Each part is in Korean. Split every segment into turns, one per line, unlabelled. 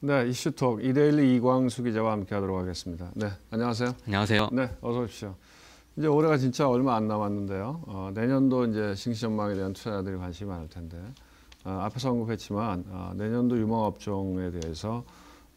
네, 이슈톡 이데일리 이광수 기자와 함께하도록 하겠습니다. 네, 안녕하세요. 안녕하세요. 네, 어서 오십시오. 이제 올해가 진짜 얼마 안 남았는데요. 어, 내년도 이제 싱시전망에 대한 투자자들이 관심이 많을 텐데 어, 앞에서 언급했지만 어, 내년도 유망업종에 대해서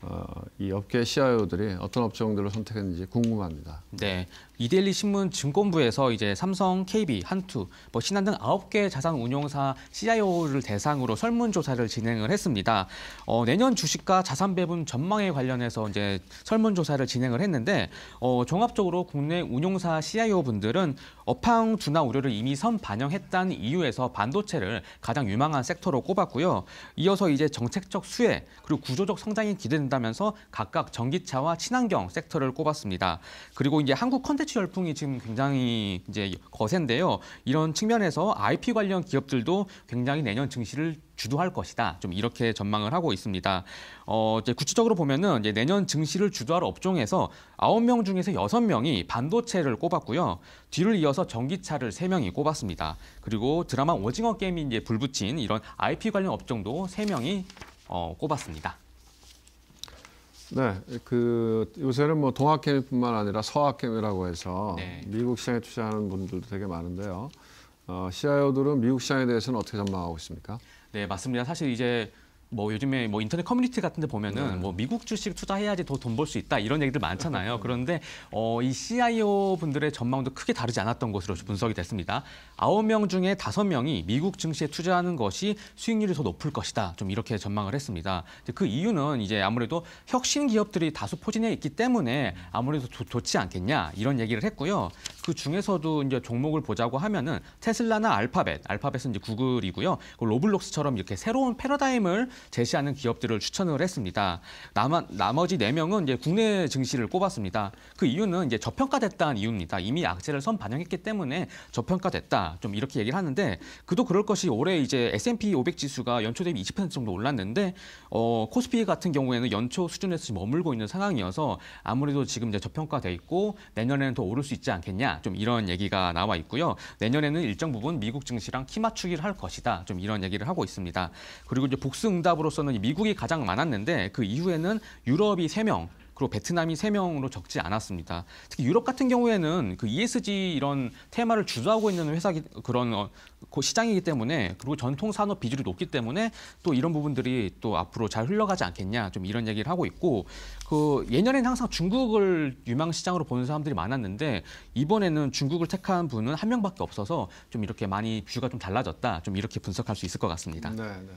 어, 이 업계 CIO들이 어떤 업종들을 선택했는지 궁금합니다.
네. 이데일리 신문 증권부에서 이제 삼성, KB, 한투, 뭐 신한 등 아홉 개 자산 운용사 CIO를 대상으로 설문 조사를 진행을 했습니다. 어, 내년 주식과 자산 배분 전망에 관련해서 이제 설문 조사를 진행을 했는데 어, 종합적으로 국내 운용사 CIO 분들은 업황 둔화 우려를 이미 선 반영했다는 이유에서 반도체를 가장 유망한 섹터로 꼽았고요. 이어서 이제 정책적 수혜 그리고 구조적 성장이 기대된 한다면서 각각 전기차와 친환경 섹터를 꼽았습니다. 그리고 이제 한국 컨텐츠 열풍이 지금 굉장히 이제 거센데요. 이런 측면에서 IP 관련 기업들도 굉장히 내년 증시를 주도할 것이다. 좀 이렇게 전망을 하고 있습니다. 어, 이제 구체적으로 보면은 이제 내년 증시를 주도할 업종에서 9명 중에서 6 명이 반도체를 꼽았고요. 뒤를 이어서 전기차를 3명이 꼽았습니다. 그리고 드라마 오징어 게임이 이제 불붙인 이런 IP 관련 업종도 3명이 어, 꼽았습니다.
네, 그 요새는 뭐 동학개미뿐만 아니라 서학개미라고 해서 네. 미국 시장에 투자하는 분들도 되게 많은데요. 어, CIO들은 미국 시장에 대해서는 어떻게 전망하고 있습니까?
네, 맞습니다. 사실 이제 뭐 요즘에 뭐 인터넷 커뮤니티 같은 데 보면은 네. 뭐 미국 주식 투자해야지 더 돈 벌 수 있다 이런 얘기들 많잖아요. 그런데 어, 이 CIO 분들의 전망도 크게 다르지 않았던 것으로 분석이 됐습니다. 아홉 명 중에 다섯 명이 미국 증시에 투자하는 것이 수익률이 더 높을 것이다. 좀 이렇게 전망을 했습니다. 그 이유는 이제 아무래도 혁신 기업들이 다수 포진해 있기 때문에 아무래도 좋, 지 않겠냐 이런 얘기를 했고요. 그 중에서도 이제 종목을 보자고 하면은 테슬라나 알파벳, 알파벳은 이제 구글이고요. 그 로블록스처럼 이렇게 새로운 패러다임을 제시하는 기업들을 추천을 했습니다. 남아, 나머지 4명은 이제 국내 증시를 꼽았습니다. 그 이유는 이제 저평가됐다는 이유입니다. 이미 악재를 선 반영했기 때문에 저평가됐다. 좀 이렇게 얘기를 하는데 그도 그럴 것이 올해 이제 S&P 500 지수가 연초 대비 20% 정도 올랐는데 어, 코스피 같은 경우에는 연초 수준에서 머물고 있는 상황이어서 아무래도 지금 이제 저평가돼 있고 내년에는 더 오를 수 있지 않겠냐. 좀 이런 얘기가 나와 있고요. 내년에는 일정 부분 미국 증시랑 키 맞추기를 할 것이다. 좀 이런 얘기를 하고 있습니다. 그리고 이제 복수응답 응답으로서는 미국이 가장 많았는데 그 이후에는 유럽이 세 명 그리고 베트남이 세명으로 적지 않았습니다. 특히 유럽 같은 경우에는 그 ESG 이런 테마를 주도하고 있는 회사 그런 어, 그 시장이기 때문에 그리고 전통 산업 비율이 높기 때문에 또 이런 부분들이 또 앞으로 잘 흘러가지 않겠냐 좀 이런 얘기를 하고 있고 그 예년에는 항상 중국을 유망 시장으로 보는 사람들이 많았는데 이번에는 중국을 택한 분은 한 명밖에 없어서 좀 이렇게 많이 뷰가 좀 달라졌다 좀 이렇게 분석할 수 있을 것 같습니다. 네. 네.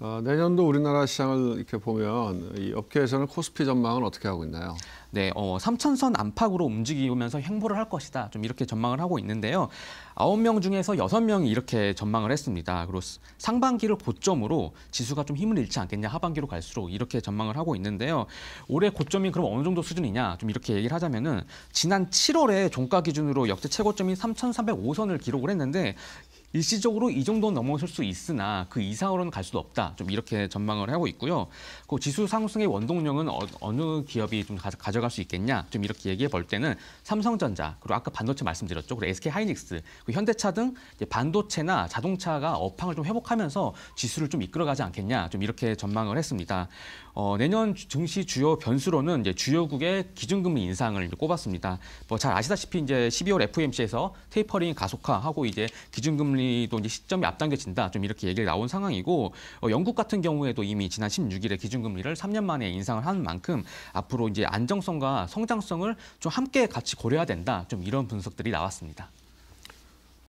어, 내년도 우리나라 시장을 이렇게 보면 이 업계에서는 코스피 전망은 어떻게 하고 있나요? 네, 어, 3 0선 안팎으로
움직이면서 횡보를 할 것이다. 좀 이렇게 전망을 하고 있는데요. 9명 중에서 6 명이 이렇게 전망을 했습니다. 그리고 상반기를 고점으로 지수가 좀 힘을 잃지 않겠냐, 하반기로 갈수록 이렇게 전망을 하고 있는데요. 올해 고점이 그럼 어느 정도 수준이냐, 좀 이렇게 얘기를 하자면은 지난 7월에 종가 기준으로 역대 최고점인 3,305선을 기록을 했는데 일시적으로 이정도 넘어설 수 있으나 그 이상으로는 갈 수도 없다. 좀 이렇게 전망을 하고 있고요. 그 지수 상승의 원동력은 어, 느 기업이 좀 가, 져갈수 있겠냐? 좀 이렇게 얘기해 볼 때는 삼성전자 그리고 아까 반도체 말씀드렸죠. 그리고 SK 하이닉스, 그리고 현대차 등 반도체나 자동차가 업황을 좀 회복하면서 지수를 좀 이끌어가지 않겠냐? 좀 이렇게 전망을 했습니다. 어, 내년 증시 주요 변수로는 이제 주요국의 기준금리 인상을 꼽았습니다. 뭐 잘 아시다시피 이제 12월 FOMC에서 테이퍼링 이 가속화하고 이제 기준금리 금리도 이제 시점이 앞당겨진다. 좀 이렇게 얘기를 나온 상황이고 어, 영국 같은 경우에도 이미 지난 16일에 기준금리를 3년 만에 인상을 하는 만큼 앞으로 이제 안정성과 성장성을 좀 함께 같이 고려해야 된다. 좀 이런 분석들이 나왔습니다.